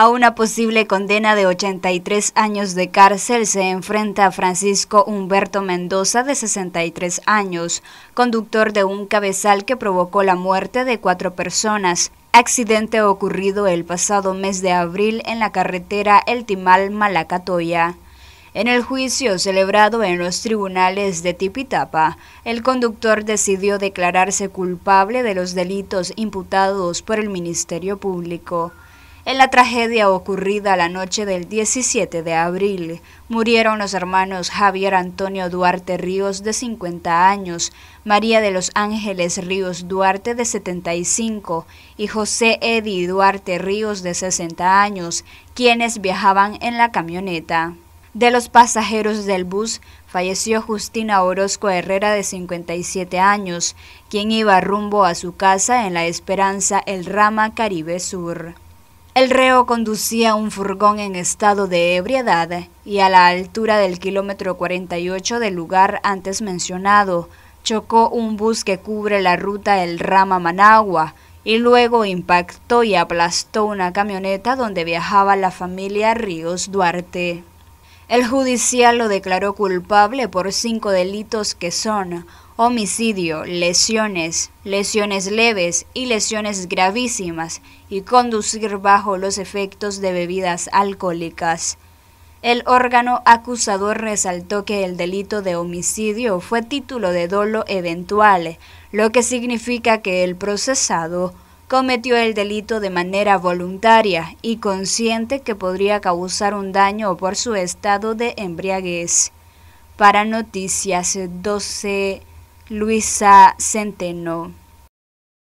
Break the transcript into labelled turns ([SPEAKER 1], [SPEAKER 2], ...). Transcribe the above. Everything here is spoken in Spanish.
[SPEAKER 1] A una posible condena de 83 años de cárcel se enfrenta Francisco Humberto Mendoza, de 63 años, conductor de un cabezal que provocó la muerte de cuatro personas. Accidente ocurrido el pasado mes de abril en la carretera El Timal Malacatoya. En el juicio celebrado en los tribunales de Tipitapa, el conductor decidió declararse culpable de los delitos imputados por el Ministerio Público. En la tragedia ocurrida la noche del 17 de abril, murieron los hermanos Javier Antonio Duarte Ríos de 50 años, María de los Ángeles Ríos Duarte de 75 y José Eddy Duarte Ríos de 60 años, quienes viajaban en la camioneta. De los pasajeros del bus falleció Justina Orozco Herrera de 57 años, quien iba rumbo a su casa en la Esperanza El Rama Caribe Sur. El reo conducía un furgón en estado de ebriedad y a la altura del kilómetro 48 del lugar antes mencionado, chocó un bus que cubre la ruta El Rama Managua y luego impactó y aplastó una camioneta donde viajaba la familia Ríos Duarte. El judicial lo declaró culpable por cinco delitos que son homicidio, lesiones, lesiones leves y lesiones gravísimas y conducir bajo los efectos de bebidas alcohólicas. El órgano acusador resaltó que el delito de homicidio fue título de dolo eventual, lo que significa que el procesado cometió el delito de manera voluntaria y consciente que podría causar un daño por su estado de embriaguez. Para Noticias 12, Luisa Centeno.